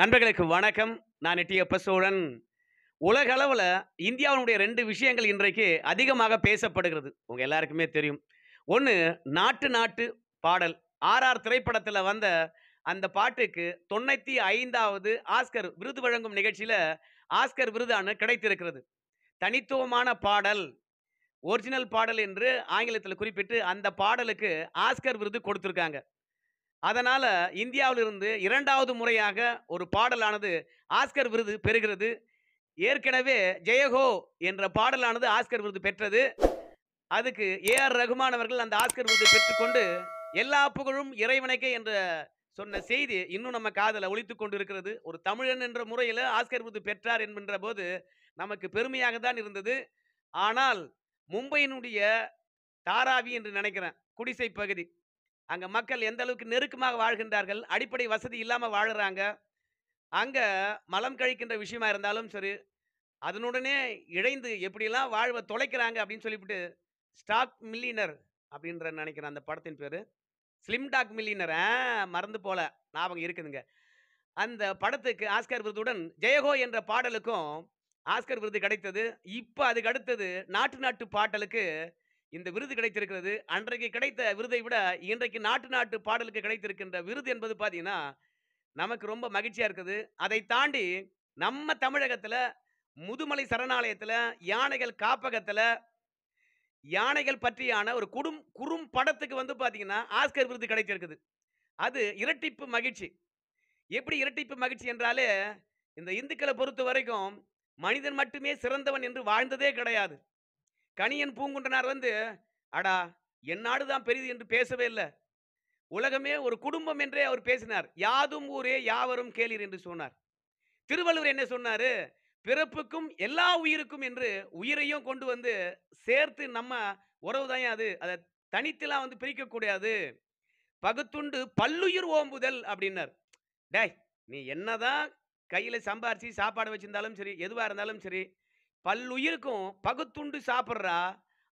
நண்பர்களுக்கு வணக்கம் நான் எட்டியப்ப சோழன் உலகளவில் இந்தியாவினுடைய ரெண்டு விஷயங்கள் இன்றைக்கு அதிகமாக பேசப்படுகிறது உங்கள் எல்லாருக்குமே தெரியும் ஒன்று நாட்டு நாட்டு பாடல் ஆர்ஆர் திரைப்படத்தில் வந்த அந்த பாட்டுக்கு தொண்ணூற்றி ஐந்தாவது ஆஸ்கர் விருது வழங்கும் நிகழ்ச்சியில் ஆஸ்கர் விருதான கிடைத்திருக்கிறது தனித்துவமான பாடல் ஒரிஜினல் பாடல் என்று ஆங்கிலத்தில் குறிப்பிட்டு அந்த பாடலுக்கு ஆஸ்கர் விருது கொடுத்துருக்காங்க அதனால் இந்தியாவிலிருந்து இரண்டாவது முறையாக ஒரு பாடலானது ஆஸ்கர் விருது பெறுகிறது ஏற்கனவே ஜெயஹோ என்ற பாடலானது ஆஸ்கர் விருது பெற்றது அதுக்கு ஏ ஆர் ரகுமான் அவர்கள் அந்த ஆஸ்கர் விருது பெற்றுக்கொண்டு எல்லா புகழும் இறைவனைக்கே என்ற சொன்ன செய்தி இன்னும் நம்ம காதலை ஒழித்து கொண்டு இருக்கிறது ஒரு தமிழன் என்ற முறையில் ஆஸ்கர் விருது பெற்றார் என்கின்ற போது நமக்கு பெருமையாக தான் இருந்தது ஆனால் மும்பையினுடைய தாராவி என்று நினைக்கிறேன் குடிசை பகுதி அங்கே மக்கள் எந்த அளவுக்கு நெருக்கமாக வாழ்கின்றார்கள் அடிப்படை வசதி இல்லாமல் வாழ்கிறாங்க அங்கே மலம் கழிக்கின்ற விஷயமா இருந்தாலும் சரி அதனுடனே இழைந்து எப்படிலாம் வாழ்வை தொலைக்கிறாங்க அப்படின்னு சொல்லிவிட்டு ஸ்டாக் மில்லினர் அப்படின்ற நினைக்கிறேன் அந்த படத்தின் பேர் ஸ்லிம் டாக் மில்லினர் மறந்து போல ஞாபகம் இருக்குதுங்க அந்த படத்துக்கு ஆஸ்கர் விருதுடன் ஜெயகோ என்ற பாடலுக்கும் ஆஸ்கர் விருது கிடைத்தது இப்போ அதுக்கு அடுத்தது நாட்டு நாட்டு பாட்டலுக்கு இந்த விருது கிடைத்திருக்கிறது அன்றைக்கு கிடைத்த விருதை விட இன்றைக்கு நாட்டு நாட்டு பாடலுக்கு கிடைத்திருக்கின்ற விருது என்பது பார்த்தீங்கன்னா நமக்கு ரொம்ப மகிழ்ச்சியாக இருக்குது அதை தாண்டி நம்ம தமிழகத்தில் முதுமலை சரணாலயத்தில் யானைகள் காப்பகத்தில் யானைகள் பற்றியான ஒரு குடும் குறும் படத்துக்கு வந்து பார்த்தீங்கன்னா ஆஸ்கர் விருது கிடைத்திருக்குது அது இரட்டிப்பு மகிழ்ச்சி எப்படி இரட்டிப்பு மகிழ்ச்சி என்றாலே இந்த இந்துக்களை பொறுத்த வரைக்கும் மனிதன் மட்டுமே சிறந்தவன் என்று வாழ்ந்ததே கிடையாது கணியன் பூங்குன்றனார் வந்து அடா என் நாடு தான் என்று பேசவே இல்லை உலகமே ஒரு குடும்பம் என்றே அவர் பேசினார் யாதும் ஊரே யாவரும் கேளீர் என்று சொன்னார் திருவள்ளுவர் என்ன சொன்னார் பிறப்புக்கும் எல்லா உயிருக்கும் என்று உயிரையும் கொண்டு வந்து சேர்த்து நம்ம உறவு தான் அது அதை தனித்தெல்லாம் வந்து பிரிக்கக்கூடாது பகுத்துண்டு பல்லுயிர் ஓம்புதல் அப்படின்னார் டேய் நீ என்னதான் கையில் சம்பாரிச்சு சாப்பாடு வச்சிருந்தாலும் சரி எதுவாக இருந்தாலும் சரி பல்லுயிருக்கும் பகுத்துண்டு சாப்பிட்றா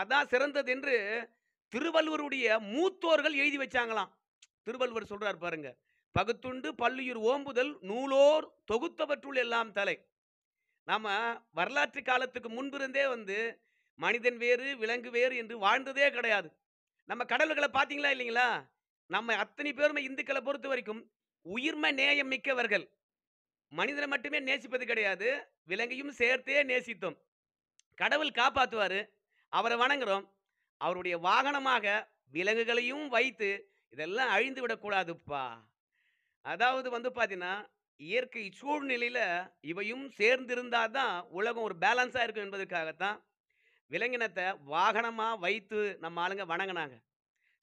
அதான் சிறந்தது என்று திருவள்ளுவருடைய மூத்தோர்கள் எழுதி வச்சாங்களாம் திருவள்ளுவர் சொல்றார் பாருங்க பகுத்துண்டு பல்லுயிர் ஓம்புதல் நூலோர் தொகுத்தவற்றுள் எல்லாம் தலை நம்ம வரலாற்று காலத்துக்கு முன்பிருந்தே வந்து மனிதன் வேறு விலங்கு வேறு என்று வாழ்ந்ததே கிடையாது நம்ம கடவுள்களை பார்த்தீங்களா இல்லைங்களா நம்ம அத்தனை பேருமே இந்துக்களை பொறுத்த வரைக்கும் உயிர்ம நேயம் மிக்கவர்கள் மனிதரை மட்டுமே நேசிப்பது கிடையாது விலங்கையும் சேர்த்தே நேசித்தோம் கடவுள் காப்பாற்றுவார் அவரை வணங்குறோம் அவருடைய வாகனமாக விலங்குகளையும் வைத்து இதெல்லாம் அழிந்து விடக்கூடாதுப்பா அதாவது வந்து பார்த்தீங்கன்னா இயற்கை சூழ்நிலையில் இவையும் சேர்ந்திருந்தால் தான் உலகம் ஒரு பேலன்ஸாக இருக்கும் என்பதற்காகத்தான் விலங்கினத்தை வாகனமாக வைத்து நம்ம ஆளுங்க வணங்கினாங்க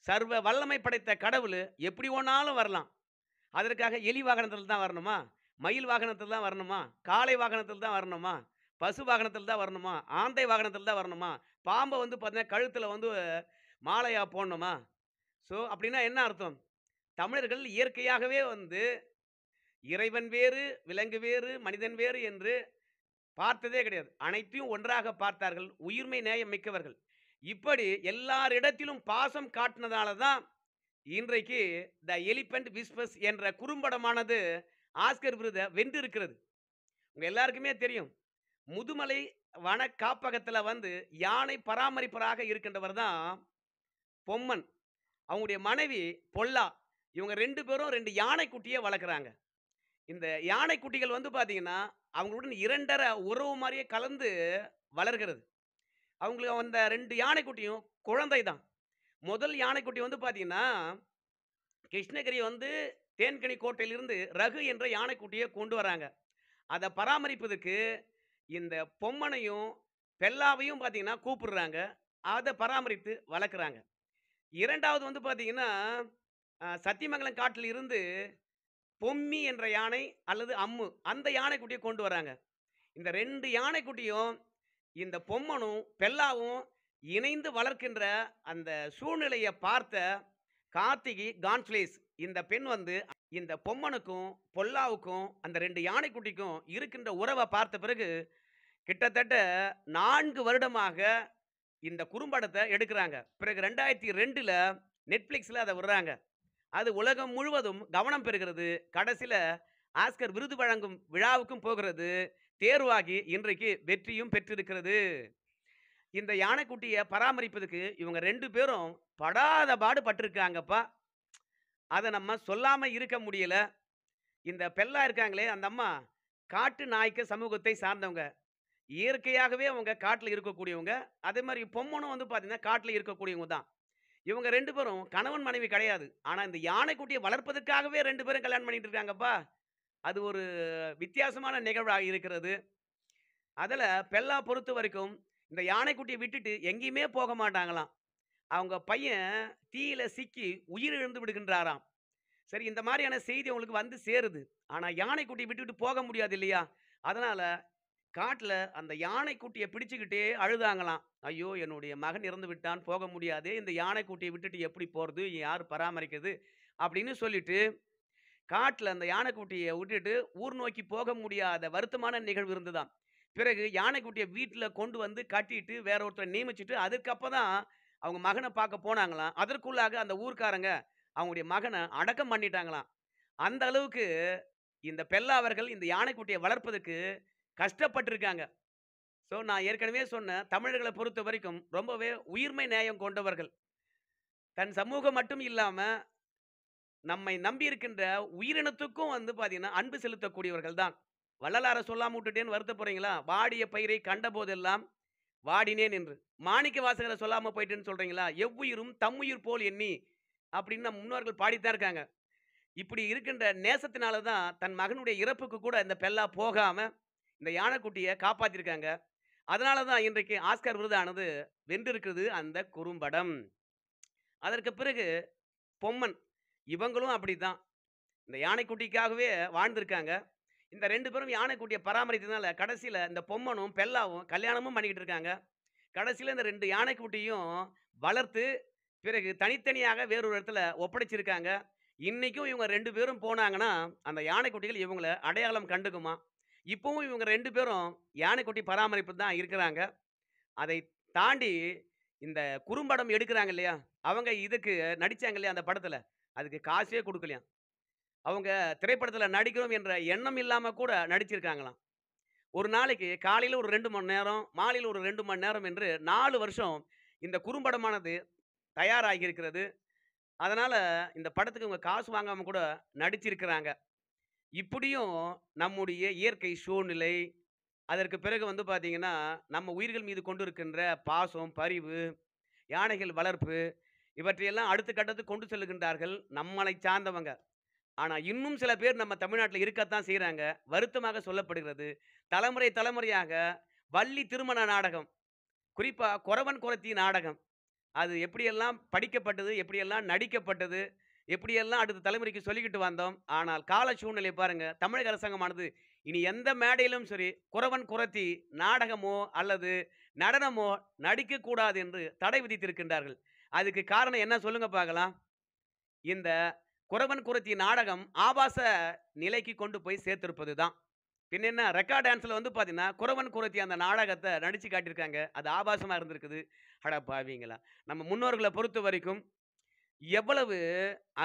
சர்வ வல்லமை படைத்த கடவுள் எப்படி ஒன்றாலும் வரலாம் அதற்காக எலி வாகனத்தில் தான் வரணுமா மயில் வாகனத்தில் தான் வரணுமா காளை வாகனத்தில் தான் வரணுமா பசு வாகனத்தில் தான் வரணுமா ஆந்தை வாகனத்தில் தான் வரணுமா பாம்பை வந்து பார்த்தீங்கன்னா கழுத்தில் வந்து மாலையாக போடணுமா ஸோ அப்படின்னா என்ன அர்த்தம் தமிழர்கள் இயற்கையாகவே வந்து இறைவன் வேறு விலங்கு வேறு மனிதன் வேறு என்று பார்த்ததே கிடையாது அனைத்தையும் ஒன்றாக பார்த்தார்கள் உயிர்மை நேயம் மிக்கவர்கள் இப்படி எல்லாரிடத்திலும் பாசம் காட்டினதால தான் இன்றைக்கு த எலிபென்ட் விஸ்பஸ் என்ற குறும்படமானது ஆஸ்கர் விருதை வென்று இருக்கிறது உங்கள் எல்லாருக்குமே தெரியும் முதுமலை வன காப்பகத்தில் வந்து யானை பராமரிப்பராக இருக்கின்றவர் தான் பொம்மன் அவங்களுடைய மனைவி பொல்லா இவங்க ரெண்டு பேரும் ரெண்டு யானைக்குட்டியே வளர்க்குறாங்க இந்த யானைக்குட்டிகள் வந்து பார்த்தீங்கன்னா அவங்களுடன் இரண்டரை உறவு மாதிரியே கலந்து வளர்கிறது அவங்களுக்கு அந்த ரெண்டு யானைக்குட்டியும் குழந்தை தான் முதல் யானைக்குட்டி வந்து பார்த்தீங்கன்னா கிருஷ்ணகிரி வந்து தேன்கனி கோட்டையிலிருந்து ரகு என்ற யானைக்குட்டியை கொண்டு வராங்க அதை பராமரிப்பதற்கு இந்த பொம்மனையும் பெல்லாவையும் பார்த்தீங்கன்னா கூப்பிடுறாங்க அதை பராமரித்து வளர்க்குறாங்க இரண்டாவது வந்து பார்த்தீங்கன்னா சத்தியமங்கலம் காட்டில் இருந்து பொம்மி என்ற யானை அல்லது அம்மு அந்த யானைக்குட்டியை கொண்டு வராங்க இந்த ரெண்டு யானைக்குட்டியும் இந்த பொம்மனும் பெல்லாவும் இணைந்து வளர்க்கின்ற அந்த சூழ்நிலையை பார்த்த கார்த்திகி கான்ஃபிளேஸ் இந்த பெண் வந்து இந்த பொம்மனுக்கும் பொல்லாவுக்கும் அந்த ரெண்டு யானைக்குட்டிக்கும் இருக்கின்ற உறவை பார்த்த பிறகு கிட்டத்தட்ட நான்கு வருடமாக இந்த குறும்படத்தை எடுக்கிறாங்க பிறகு ரெண்டாயிரத்தி ரெண்டில் நெட்ஃப்ளிக்ஸில் அதை விடுறாங்க அது உலகம் முழுவதும் கவனம் பெறுகிறது கடைசியில் ஆஸ்கர் விருது வழங்கும் விழாவுக்கும் போகிறது தேர்வாகி இன்றைக்கு வெற்றியும் பெற்றிருக்கிறது இந்த யானைக்குட்டியை பராமரிப்பதற்கு இவங்க ரெண்டு பேரும் படாத பாடு பட்டிருக்காங்கப்பா அதை நம்ம சொல்லாமல் இருக்க முடியல இந்த பெல்லா இருக்காங்களே அந்த அம்மா காட்டு நாய்க்கு சமூகத்தை சார்ந்தவங்க இயற்கையாகவே அவங்க காட்டில் இருக்கக்கூடியவங்க அதே மாதிரி பொம்மனும் வந்து பார்த்திங்கன்னா காட்டில் இருக்கக்கூடியவங்க தான் இவங்க ரெண்டு பேரும் கணவன் மனைவி கிடையாது ஆனால் இந்த யானைக்குட்டியை வளர்ப்பதற்காகவே ரெண்டு பேரும் கல்யாணம் பண்ணிட்டு இருக்காங்கப்பா அது ஒரு வித்தியாசமான நிகழ்வாக இருக்கிறது அதில் பெல்லா பொறுத்த வரைக்கும் இந்த யானைக்குட்டியை விட்டுட்டு எங்கேயுமே போக மாட்டாங்களாம் அவங்க பையன் தீயில சிக்கி உயிர் இழந்து விடுகின்றாராம் சரி இந்த மாதிரியான செய்தி அவங்களுக்கு வந்து சேருது ஆனால் யானைக்குட்டியை விட்டுவிட்டு போக முடியாது இல்லையா அதனால் காட்டில் அந்த யானைக்குட்டியை பிடிச்சிக்கிட்டே அழுதாங்களாம் ஐயோ என்னுடைய மகன் இறந்து விட்டான் போக முடியாது இந்த யானைக்குட்டியை விட்டுட்டு எப்படி போகிறது யார் பராமரிக்கிறது அப்படின்னு சொல்லிட்டு காட்டில் அந்த யானைக்குட்டியை விட்டுட்டு ஊர் நோக்கி போக முடியாத வருத்தமான நிகழ்வு இருந்துதான் பிறகு யானைக்குட்டியை வீட்டில் கொண்டு வந்து கட்டிட்டு வேற ஒருத்தரை நியமிச்சுட்டு அதுக்கப்புறம் தான் அவங்க மகனை பார்க்க போனாங்களாம் அதற்குள்ளாக அந்த ஊர்க்காரங்க அவங்களுடைய மகனை அடக்கம் பண்ணிட்டாங்களாம் அந்த அளவுக்கு இந்த பெல்லாவர்கள் இந்த யானைக்குட்டியை வளர்ப்பதற்கு கஷ்டப்பட்டிருக்காங்க ஸோ நான் ஏற்கனவே சொன்ன தமிழர்களை பொறுத்த வரைக்கும் ரொம்பவே உயிர்மை நியாயம் கொண்டவர்கள் தன் சமூகம் மட்டும் இல்லாமல் நம்மை நம்பி இருக்கின்ற உயிரினத்துக்கும் வந்து பார்த்தீங்கன்னா அன்பு செலுத்தக்கூடியவர்கள் தான் வள்ளலாரை சொல்லாம விட்டுட்டேன்னு வருத்த போகிறீங்களா வாடிய பயிரை கண்ட போதெல்லாம் வாடினேன் என்று மாணிக்க வாசகரை சொல்லாமல் போயிட்டுன்னு சொல்கிறீங்களா எவ்வுயிரும் தம்முயிர் போல் எண்ணி அப்படின்னு நம் முன்னோர்கள் பாடித்தான் இருக்காங்க இப்படி இருக்கின்ற நேசத்தினால தான் தன் மகனுடைய இறப்புக்கு கூட இந்த பெல்லா போகாமல் இந்த யானைக்குட்டியை காப்பாற்றிருக்காங்க அதனால தான் இன்றைக்கு ஆஸ்கர் விருதானது வென்றிருக்கிறது அந்த குறும்படம் அதற்கு பிறகு பொம்மன் இவங்களும் அப்படி தான் இந்த யானைக்குட்டிக்காகவே வாழ்ந்திருக்காங்க இந்த ரெண்டு பேரும் யானைக்குட்டியை பராமரித்ததுனால கடைசியில் இந்த பொம்மனும் பெல்லாவும் கல்யாணமும் பண்ணிக்கிட்டு இருக்காங்க கடைசியில் இந்த ரெண்டு யானைக்குட்டியும் வளர்த்து பிறகு தனித்தனியாக வேறொரு இடத்துல ஒப்படைச்சிருக்காங்க இன்றைக்கும் இவங்க ரெண்டு பேரும் போனாங்கன்னா அந்த யானைக்குட்டிகள் இவங்கள அடையாளம் கண்டுக்குமா இப்பவும் இவங்க ரெண்டு பேரும் யானைக்குட்டி பராமரிப்பு தான் இருக்கிறாங்க அதை தாண்டி இந்த குறும்படம் எடுக்கிறாங்க இல்லையா அவங்க இதுக்கு நடித்தாங்க இல்லையா அந்த படத்தில் அதுக்கு காசே கொடுக்கலையா அவங்க திரைப்படத்தில் நடிக்கிறோம் என்ற எண்ணம் இல்லாமல் கூட நடிச்சிருக்காங்களாம் ஒரு நாளைக்கு காலையில் ஒரு ரெண்டு மணி நேரம் மாலையில் ஒரு ரெண்டு மணி நேரம் என்று நாலு வருஷம் இந்த குறும்படமானது தயாராகி இருக்கிறது அதனால் இந்த படத்துக்கு இவங்க காசு வாங்காமல் கூட நடிச்சிருக்கிறாங்க இப்படியும் நம்முடைய இயற்கை சூழ்நிலை அதற்கு பிறகு வந்து பார்த்திங்கன்னா நம்ம உயிர்கள் மீது கொண்டு இருக்கின்ற பாசம் பரிவு யானைகள் வளர்ப்பு இவற்றையெல்லாம் அடுத்த கட்டத்துக்கு கொண்டு செல்லுகின்றார்கள் நம்மளை சார்ந்தவங்க ஆனால் இன்னும் சில பேர் நம்ம தமிழ்நாட்டில் இருக்கத்தான் செய்கிறாங்க வருத்தமாக சொல்லப்படுகிறது தலைமுறை தலைமுறையாக வள்ளி திருமண நாடகம் குறிப்பாக குறவன் குரத்தி நாடகம் அது எப்படியெல்லாம் படிக்கப்பட்டது எப்படியெல்லாம் நடிக்கப்பட்டது எப்படியெல்லாம் அடுத்த தலைமுறைக்கு சொல்லிக்கிட்டு வந்தோம் ஆனால் கால சூழ்நிலை பாருங்கள் தமிழக அரசாங்கமானது இனி எந்த மேடையிலும் சரி குறவன் குரத்தி நாடகமோ அல்லது நடனமோ நடிக்கக்கூடாது என்று தடை விதித்திருக்கின்றார்கள் அதுக்கு காரணம் என்ன சொல்லுங்க பார்க்கலாம் இந்த குறவன் குறத்தி நாடகம் ஆபாச நிலைக்கு கொண்டு போய் சேர்த்திருப்பது தான் என்ன ரெக்கார்ட் டான்ஸில் வந்து பார்த்தீங்கன்னா குறவன் குரத்தி அந்த நாடகத்தை நடித்து காட்டியிருக்காங்க அது ஆபாசமாக இருந்திருக்குது அட பாவீங்களா நம்ம முன்னோர்களை பொறுத்த வரைக்கும் எவ்வளவு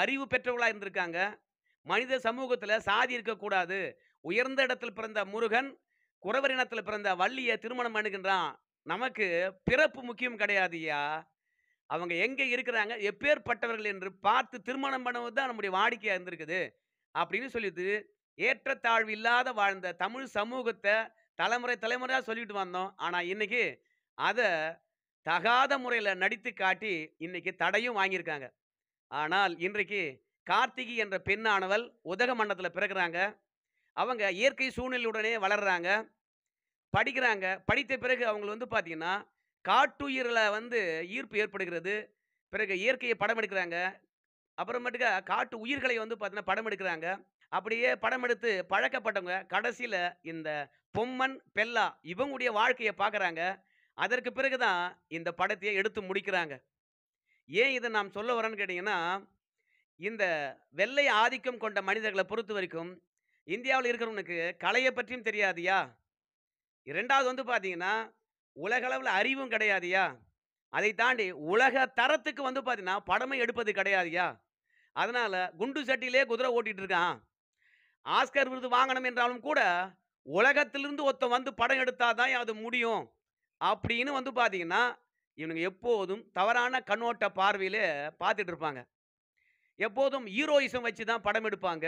அறிவு பெற்றவர்களாக இருந்திருக்காங்க மனித சமூகத்தில் சாதி இருக்கக்கூடாது உயர்ந்த இடத்தில் பிறந்த முருகன் குறவர் இனத்தில் பிறந்த வள்ளியை திருமணம் பண்ணுகின்றான் நமக்கு பிறப்பு முக்கியம் கிடையாதுயா அவங்க எங்கே இருக்கிறாங்க எப்பேற்பட்டவர்கள் என்று பார்த்து திருமணம் பண்ணுவது தான் நம்முடைய வாடிக்கையாக இருந்திருக்குது அப்படின்னு சொல்லிட்டு ஏற்றத்தாழ்வு இல்லாத வாழ்ந்த தமிழ் சமூகத்தை தலைமுறை தலைமுறையாக சொல்லிட்டு வந்தோம் ஆனால் இன்னைக்கு அதை தகாத முறையில் நடித்து காட்டி இன்னைக்கு தடையும் வாங்கியிருக்காங்க ஆனால் இன்றைக்கு கார்த்திகி என்ற பெண்ணானவள் உதக மண்டத்துல பிறகுறாங்க அவங்க இயற்கை சூழ்நிலையுடனே வளர்கிறாங்க படிக்கிறாங்க படித்த பிறகு அவங்க வந்து பார்த்திங்கன்னா காட்டுயிரில் வந்து ஈர்ப்பு ஏற்படுகிறது பிறகு இயற்கையை படம் எடுக்கிறாங்க அப்புறமேட்டுக்க காட்டு உயிர்களை வந்து பார்த்தீங்கன்னா படம் எடுக்கிறாங்க அப்படியே படம் எடுத்து பழக்கப்பட்டவங்க கடைசியில் இந்த பொம்மன் பெல்லா இவங்களுடைய வாழ்க்கையை பார்க்குறாங்க அதற்கு பிறகு தான் இந்த படத்தையே எடுத்து முடிக்கிறாங்க ஏன் இதை நாம் சொல்ல வரேன்னு கேட்டிங்கன்னா இந்த வெள்ளை ஆதிக்கம் கொண்ட மனிதர்களை பொறுத்த வரைக்கும் இந்தியாவில் இருக்கிறவனுக்கு கலையை பற்றியும் தெரியாதியா ரெண்டாவது வந்து பார்த்தீங்கன்னா உலகளவில் அறிவும் கிடையாதுயா அதை தாண்டி உலக தரத்துக்கு வந்து பார்த்தீங்கன்னா படமே எடுப்பது கிடையாதுயா அதனால் குண்டு சட்டியிலே குதிரை ஓட்டிகிட்டு இருக்கான் ஆஸ்கர் விருது வாங்கணும் என்றாலும் கூட உலகத்திலிருந்து ஒருத்தன் வந்து படம் எடுத்தால் தான் அது முடியும் அப்படின்னு வந்து பார்த்தீங்கன்னா இவனுங்க எப்போதும் தவறான கண்ணோட்ட பார்வையில் பார்த்துட்டு இருப்பாங்க எப்போதும் ஹீரோயிசம் வச்சு தான் படம் எடுப்பாங்க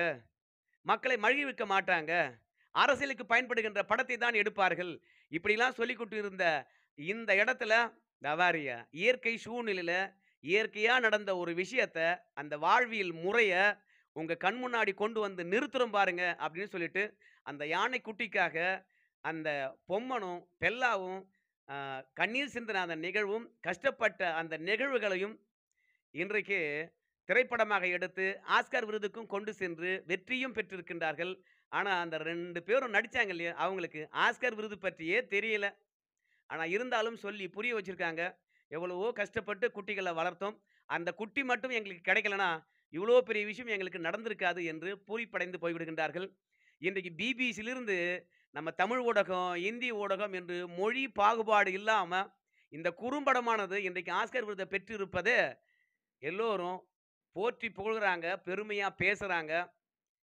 மக்களை மழுகி விற்க மாட்டாங்க அரசியலுக்கு பயன்படுகின்ற படத்தை தான் எடுப்பார்கள் இப்படிலாம் சொல்லி கொண்டு இருந்த இந்த இடத்துல தவாரியா இயற்கை சூழ்நிலையில் இயற்கையாக நடந்த ஒரு விஷயத்தை அந்த வாழ்வியல் முறையை உங்கள் கண் முன்னாடி கொண்டு வந்து நிறுத்துறோம் பாருங்க அப்படின்னு சொல்லிட்டு அந்த யானை குட்டிக்காக அந்த பொம்மனும் பெல்லாவும் கண்ணீர் சிந்தின அந்த நிகழ்வும் கஷ்டப்பட்ட அந்த நிகழ்வுகளையும் இன்றைக்கு திரைப்படமாக எடுத்து ஆஸ்கர் விருதுக்கும் கொண்டு சென்று வெற்றியும் பெற்றிருக்கின்றார்கள் ஆனால் அந்த ரெண்டு பேரும் நடித்தாங்க இல்லையா அவங்களுக்கு ஆஸ்கர் விருது பற்றியே தெரியல ஆனால் இருந்தாலும் சொல்லி புரிய வச்சுருக்காங்க எவ்வளவோ கஷ்டப்பட்டு குட்டிகளை வளர்த்தோம் அந்த குட்டி மட்டும் எங்களுக்கு கிடைக்கலனா இவ்வளோ பெரிய விஷயம் எங்களுக்கு நடந்திருக்காது என்று பூரிப்படைந்து போய்விடுகின்றார்கள் இன்றைக்கு பிபிசியிலிருந்து நம்ம தமிழ் ஊடகம் இந்தி ஊடகம் என்று மொழி பாகுபாடு இல்லாமல் இந்த குறும்படமானது இன்றைக்கு ஆஸ்கர் விருதை பெற்றிருப்பது எல்லோரும் போற்றி புகழ்கிறாங்க பெருமையாக பேசுகிறாங்க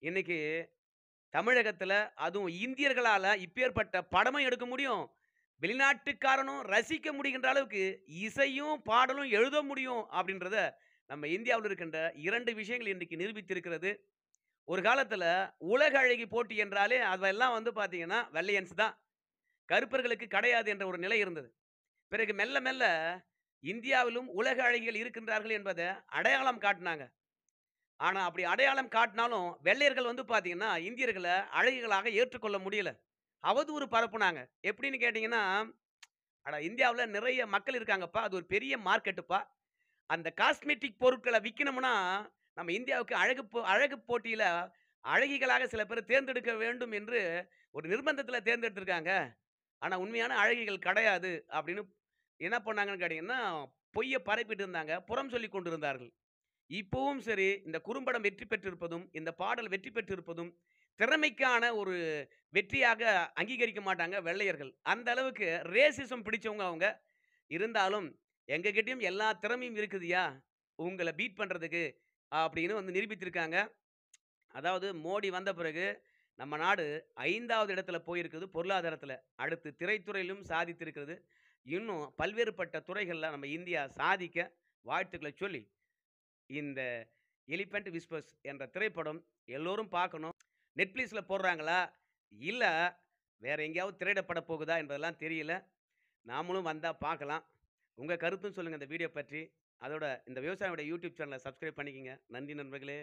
இன்றைக்கி தமிழகத்தில் அதுவும் இந்தியர்களால் இப்பேற்பட்ட படமும் எடுக்க முடியும் வெளிநாட்டுக்காரனும் ரசிக்க முடிகின்ற அளவுக்கு இசையும் பாடலும் எழுத முடியும் அப்படின்றத நம்ம இந்தியாவில் இருக்கின்ற இரண்டு விஷயங்கள் இன்றைக்கு நிரூபித்திருக்கிறது ஒரு காலத்தில் உலக அழகி போட்டி என்றாலே அதெல்லாம் வந்து பார்த்தீங்கன்னா வெள்ளையன்ஸ் தான் கருப்பர்களுக்கு கிடையாது என்ற ஒரு நிலை இருந்தது பிறகு மெல்ல மெல்ல இந்தியாவிலும் உலக அழகிகள் இருக்கின்றார்கள் என்பதை அடையாளம் காட்டினாங்க ஆனால் அப்படி அடையாளம் காட்டினாலும் வெள்ளையர்கள் வந்து பார்த்தீங்கன்னா இந்தியர்களை அழகிகளாக ஏற்றுக்கொள்ள முடியல அவதூறு பரப்புனாங்க எப்படின்னு கேட்டிங்கன்னா அட இந்தியாவில் நிறைய மக்கள் இருக்காங்கப்பா அது ஒரு பெரிய மார்க்கெட்டுப்பா அந்த காஸ்மெட்டிக் பொருட்களை விற்கணும்னா நம்ம இந்தியாவுக்கு அழகு போ அழகு போட்டியில் அழகிகளாக சில பேர் தேர்ந்தெடுக்க வேண்டும் என்று ஒரு நிர்பந்தத்தில் தேர்ந்தெடுத்திருக்காங்க ஆனால் உண்மையான அழகிகள் கிடையாது அப்படின்னு என்ன பண்ணாங்கன்னு கேட்டிங்கன்னா பொய்யை பரப்பிட்டு இருந்தாங்க புறம் சொல்லி கொண்டு இருந்தார்கள் இப்போவும் சரி இந்த குறும்படம் வெற்றி பெற்றிருப்பதும் இந்த பாடல் வெற்றி பெற்றிருப்பதும் திறமைக்கான ஒரு வெற்றியாக அங்கீகரிக்க மாட்டாங்க வெள்ளையர்கள் அந்த அளவுக்கு ரேசிசம் பிடிச்சவங்க அவங்க இருந்தாலும் எங்ககிட்டயும் எல்லா திறமையும் இருக்குதுயா உங்களை பீட் பண்ணுறதுக்கு அப்படின்னு வந்து நிரூபித்திருக்காங்க அதாவது மோடி வந்த பிறகு நம்ம நாடு ஐந்தாவது இடத்துல போயிருக்குது பொருளாதாரத்தில் அடுத்து திரைத்துறையிலும் சாதித்திருக்கிறது இன்னும் பல்வேறுபட்ட துறைகளில் நம்ம இந்தியா சாதிக்க வாழ்த்துக்களை சொல்லி இந்த எலிபென்ட் விஸ்பர்ஸ் என்ற திரைப்படம் எல்லோரும் பார்க்கணும் நெட்ஃப்ளிக்ஸில் போடுறாங்களா இல்லை வேறு எங்கேயாவது திரையிடப்பட போகுதா என்பதெல்லாம் தெரியல நாமளும் வந்தால் பார்க்கலாம் உங்கள் கருத்தும் சொல்லுங்கள் இந்த வீடியோ பற்றி அதோட இந்த விவசாயியோட யூடியூப் சேனலை சப்ஸ்கிரைப் பண்ணிக்கோங்க நன்றி நண்பர்களே